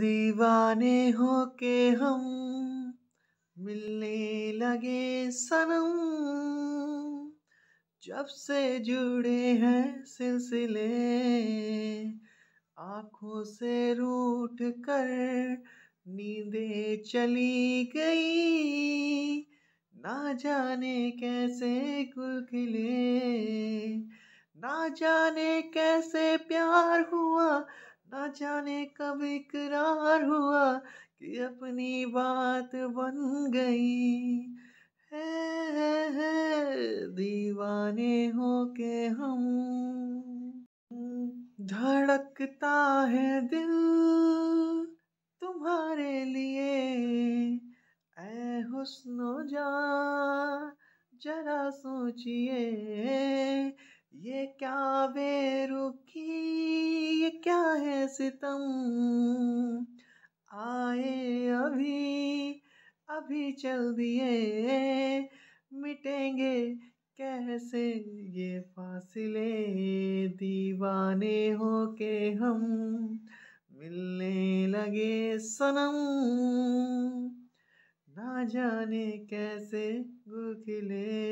दीवाने हो के हम मिलने लगे सनम जब से जुड़े हैं सिलसिले आँखों से रूठ कर नींदे चली गई ना जाने कैसे गुल खिले ना जाने कैसे प्यार हुआ ना जाने कब इकरार हुआ कि अपनी बात बन गई है, दीवाने हो के हम धड़कता है दिल तुम्हारे लिए ऐ हुस्नो जा जरा सोचिए ये क्या बेरुख क्या है सितम आए अभी अभी चल दिए मिटेंगे कैसे ये फासले दीवाने हो के हम मिलने लगे सनम ना जाने कैसे गुखिले